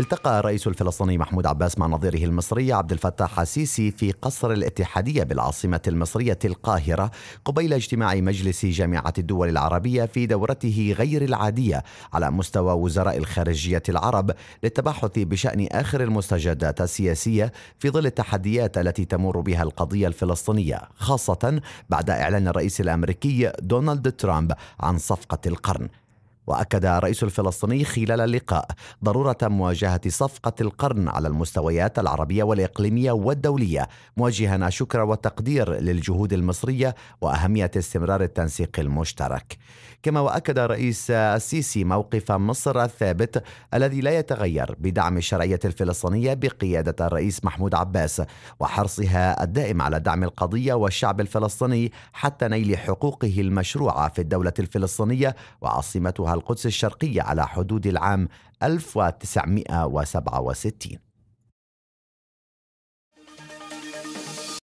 التقى الرئيس الفلسطيني محمود عباس مع نظيره المصري عبد الفتاح السيسي في قصر الاتحادية بالعاصمة المصرية القاهرة قبيل اجتماع مجلس جامعة الدول العربية في دورته غير العادية على مستوى وزراء الخارجية العرب للتباحث بشأن آخر المستجدات السياسية في ظل التحديات التي تمر بها القضية الفلسطينية خاصة بعد إعلان الرئيس الأمريكي دونالد ترامب عن صفقة القرن واكد الرئيس الفلسطيني خلال اللقاء ضروره مواجهه صفقه القرن على المستويات العربيه والاقليميه والدوليه موجها شكر والتقدير للجهود المصريه واهميه استمرار التنسيق المشترك كما واكد الرئيس السيسي موقف مصر الثابت الذي لا يتغير بدعم الشرعيه الفلسطينيه بقياده الرئيس محمود عباس وحرصها الدائم على دعم القضيه والشعب الفلسطيني حتى نيل حقوقه المشروعه في الدوله الفلسطينيه وعاصمتها القدس الشرقية على حدود العام 1967